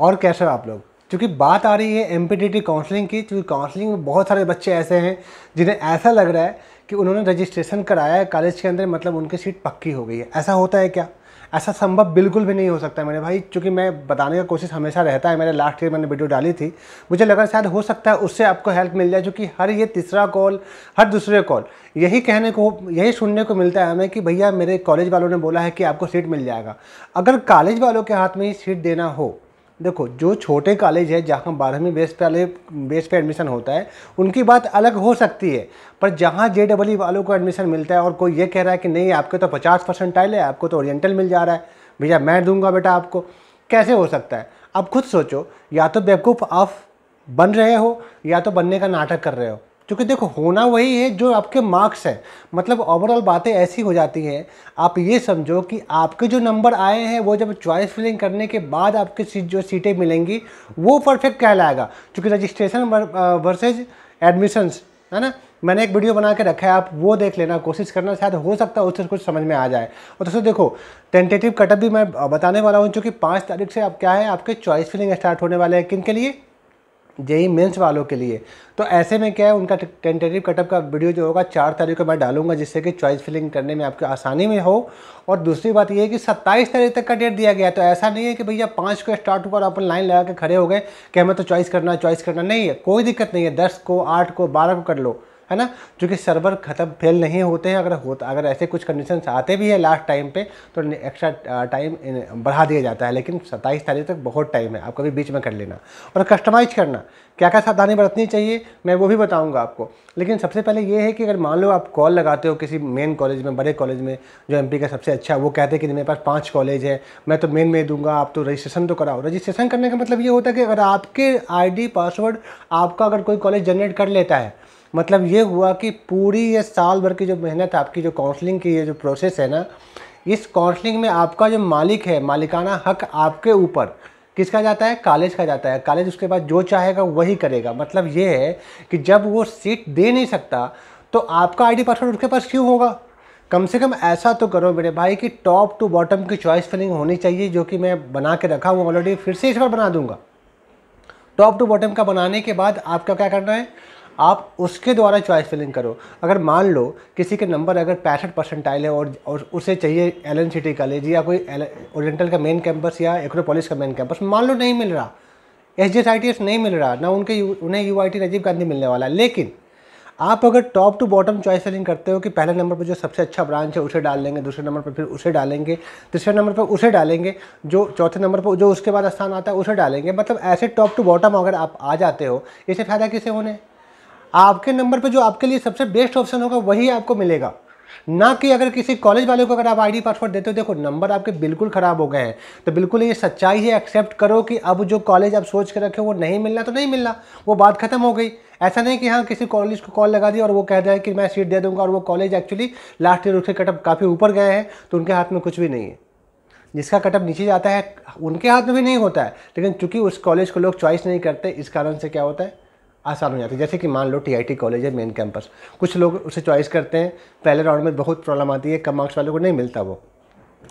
और कैसे हो आप लोग क्योंकि बात आ रही है एम काउंसलिंग की क्योंकि काउंसलिंग में बहुत सारे बच्चे ऐसे हैं जिन्हें ऐसा लग रहा है कि उन्होंने रजिस्ट्रेशन कराया है कॉलेज के अंदर मतलब उनकी सीट पक्की हो गई है ऐसा होता है क्या ऐसा संभव बिल्कुल भी नहीं हो सकता मेरे भाई क्योंकि मैं बताने का कोशिश हमेशा रहता है मेरे लास्ट ईयर मैंने वीडियो डाली थी मुझे लगा शायद हो सकता है उससे आपको हेल्प मिल जाए क्योंकि हर ये तीसरा कॉल हर दूसरे कॉल यही कहने को यही सुनने को मिलता है हमें कि भैया मेरे कॉलेज वालों ने बोला है कि आपको सीट मिल जाएगा अगर कॉलेज वालों के हाथ में ही सीट देना हो देखो जो छोटे कॉलेज है जहाँ बारहवीं बेस पे वाले बेस पे एडमिशन होता है उनकी बात अलग हो सकती है पर जहाँ जे डबल वालों को एडमिशन मिलता है और कोई ये कह रहा है कि नहीं आपके तो पचास परसेंटाइल है आपको तो ओरिएंटल मिल जा रहा है भैया मैं दूंगा बेटा आपको कैसे हो सकता है अब खुद सोचो या तो बेवकूफ़ आप बन रहे हो या तो बनने का नाटक कर रहे हो क्योंकि देखो होना वही है जो आपके मार्क्स है मतलब ओवरऑल बातें ऐसी हो जाती हैं आप ये समझो कि आपके जो नंबर आए हैं वो जब चॉइस फिलिंग करने के बाद आपके सीट जो सीटें मिलेंगी वो परफेक्ट कहलाएगा क्योंकि रजिस्ट्रेशन वर्सेज एडमिशन्स है ना मैंने एक वीडियो बना के रखा है आप वो देख लेना कोशिश करना शायद हो सकता है उससे कुछ समझ में आ जाए और दोस्तों देखो टेंटेटिव कटअप भी मैं बताने वाला हूँ चूँकि पाँच तारीख से आप क्या है आपके चॉइस फिलिंग स्टार्ट होने वाले हैं किन के लिए जेई मेंस वालों के लिए तो ऐसे में क्या है उनका टेंटेटिव कटअप का वीडियो जो होगा चार तारीख को मैं डालूंगा जिससे कि चॉइस फिलिंग करने में आपको आसानी में हो और दूसरी बात यह है कि सत्ताईस तारीख तक का डेट दिया गया तो ऐसा नहीं है कि भैया पाँच को स्टार्ट हुआ और अपन लाइन लगा के खड़े हो गए कि हमें तो चॉइस करना है चॉइस करना नहीं है कोई दिक्कत नहीं है दस को आठ को बारह को कर लो है ना जो कि सर्वर ख़त्म फेल नहीं होते हैं अगर होता अगर ऐसे कुछ कंडीशन आते भी हैं लास्ट टाइम पे तो एक्स्ट्रा टाइम बढ़ा दिया जाता है लेकिन सत्ताईस तारीख तक बहुत टाइम है आप कभी बीच में कर लेना और कस्टमाइज़ करना क्या क्या सावधानी बरतनी चाहिए मैं वो भी बताऊँगा आपको लेकिन सबसे पहले ये है कि अगर मान लो आप कॉल लगाते हो किसी मेन कॉलेज में बड़े कॉलेज में जो एम का सबसे अच्छा वो कहते हैं कि मेरे पास पाँच कॉलेज है मैं तो मेन में दूंगा आप तो रजिस्ट्रेशन तो कराओ रजिस्ट्रेशन करने का मतलब ये होता है कि अगर आपके आई पासवर्ड आपका अगर कोई कॉलेज जनरेट कर लेता है मतलब ये हुआ कि पूरी ये साल भर की जो मेहनत आपकी जो काउंसलिंग की ये जो प्रोसेस है ना इस काउंसलिंग में आपका जो मालिक है मालिकाना हक आपके ऊपर किसका जाता है कॉलेज का जाता है कॉलेज उसके बाद जो चाहेगा वही करेगा मतलब ये है कि जब वो सीट दे नहीं सकता तो आपका आईडी पासवर्ड उसके पास क्यों होगा कम से कम ऐसा तो करो मेरे भाई कि टॉप टू बॉटम की चॉइस फिलिंग होनी चाहिए जो कि मैं बना के रखा हूँ ऑलरेडी फिर से इस बार बना दूंगा टॉप टू बॉटम का बनाने के बाद आपका क्या करना है आप उसके द्वारा चॉइस फिलिंग करो अगर मान लो किसी के नंबर अगर पैंसठ परसेंटाइल है और, और उसे चाहिए एल एन सिटी कॉलेज या कोई ओरिएंटल का मेन कैंपस या एक्रोपोलिस का मेन कैंपस मान लो नहीं मिल रहा एस जी नहीं मिल रहा ना उनके उन्हें U I T Rajiv Gandhi मिलने वाला लेकिन आप अगर top to bottom choice filling करते हो कि पहले नंबर पर जो सबसे अच्छा ब्रांच है उसे डाल लेंगे दूसरे नंबर पर फिर उसे डालेंगे तीसरे नंबर पर उसे डालेंगे जो चौथे नंबर पर जो उसके बाद स्थान आता है उसे डालेंगे मतलब ऐसे टॉप टू बॉटम अगर आप आ जाते हो इसे फ़ायदा किसे होने आपके नंबर पे जो आपके लिए सबसे बेस्ट ऑप्शन होगा वही आपको मिलेगा ना कि अगर किसी कॉलेज वाले को अगर आप आईडी पासवर्ड देते हो देखो नंबर आपके बिल्कुल ख़राब हो गए हैं तो बिल्कुल ये सच्चाई है एक्सेप्ट करो कि अब जो कॉलेज आप सोच के रखे हो वो नहीं मिलना तो नहीं मिलना वो बात ख़त्म हो गई ऐसा नहीं कि हाँ किसी कॉलेज को कॉल लगा दी और वो कह रहा कि मैं सीट दे दूंगा और वो कॉलेज एक्चुअली लास्ट ईयर उसके कटअप काफ़ी ऊपर गए हैं तो उनके हाथ में कुछ भी नहीं है जिसका कटअप नीचे जाता है उनके हाथ में भी नहीं होता है लेकिन चूंकि उस कॉलेज को लोग चॉइस नहीं करते इस कारण से क्या होता है आसान हो जाती है जैसे कि मान लो टीआईटी कॉलेज है मेन कैंपस कुछ लोग उसे चॉइस करते हैं पहले राउंड में बहुत प्रॉब्लम आती है कम मार्क्स वाले को नहीं मिलता वो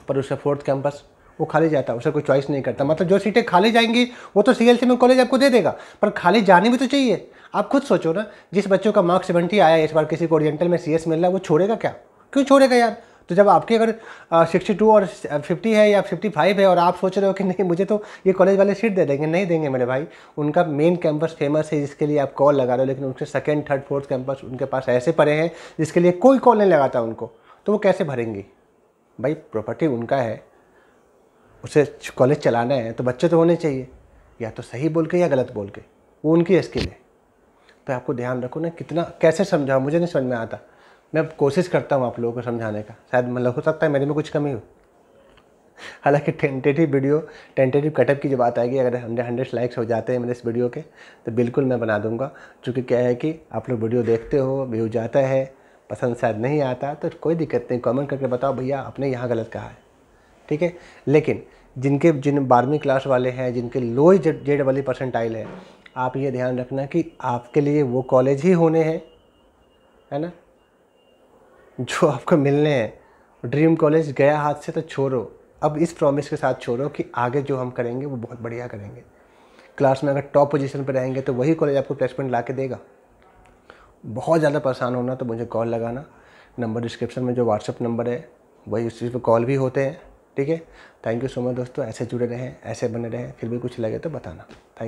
पर उसका फोर्थ कैंपस वो खाली जाता है उसे कोई चॉइस नहीं करता मतलब जो सीटें खाली जाएंगी वो तो सी में कॉलेज आपको दे देगा पर खाली जानी भी तो चाहिए आप खुद सोचो ना जिस बच्चों का मार्क्स सेवेंटी आया इस बार किसी को ओरिएंटल में सी मिल रहा है वो छोड़ेगा क्या क्यों छोड़ेगा यार तो जब आपकी अगर सिक्सटी टू और फिफ्टी है या फिफ्टी फाइव है और आप सोच रहे हो कि नहीं मुझे तो ये कॉलेज वाले सीट दे देंगे नहीं देंगे मेरे भाई उनका मेन कैंपस फेमस है जिसके लिए आप कॉल लगा रहे हो लेकिन उनके सेकेंड थर्ड फोर्थ कैंपस उनके पास ऐसे पड़े हैं जिसके लिए कोई कॉल नहीं लगाता उनको तो वो कैसे भरेंगी भाई प्रॉपर्टी उनका है उसे कॉलेज चलाना है तो बच्चे तो होने चाहिए या तो सही बोल के या गलत बोल के वो उनकी स्किल है तो आपको ध्यान रखो ना कितना कैसे समझाओ मुझे नहीं समझ में आता मैं कोशिश करता हूँ आप लोगों को समझाने का शायद मतलब हो सकता है मेरे में कुछ कमी हो हालांकि टेंटेटिव वीडियो टेंटेटिव कटअप की जब बात आएगी अगर हंड्रेड हंड्रेड लाइक्स हो जाते हैं मेरे इस वीडियो के तो बिल्कुल मैं बना दूंगा क्योंकि क्या है कि आप लोग वीडियो देखते हो व्यू जाता है पसंद शायद नहीं आता तो कोई दिक्कत नहीं कमेंट करके बताओ भैया आपने यहाँ गलत कहा है ठीक है लेकिन जिनके जिन बारहवीं क्लास वाले हैं जिनके लो जेड वाली परसेंटाइल है आप ये ध्यान रखना कि आपके लिए वो कॉलेज ही होने हैं है ना जो आपको मिलने हैं ड्रीम कॉलेज गया हाथ से तो छोड़ो अब इस प्रॉमिस के साथ छोड़ो कि आगे जो हम करेंगे वो बहुत बढ़िया करेंगे क्लास में अगर टॉप पोजीशन पर रहेंगे तो वही कॉलेज आपको प्लेसमेंट ला के देगा बहुत ज़्यादा परेशान होना तो मुझे कॉल लगाना नंबर डिस्क्रिप्शन में जो व्हाट्सअप नंबर है वही उस चीज़ पर कॉल भी होते हैं ठीक है थैंक यू सो मच दोस्तों ऐसे जुड़े रहें ऐसे बने रहें फिर भी कुछ लगे तो बताना थैंक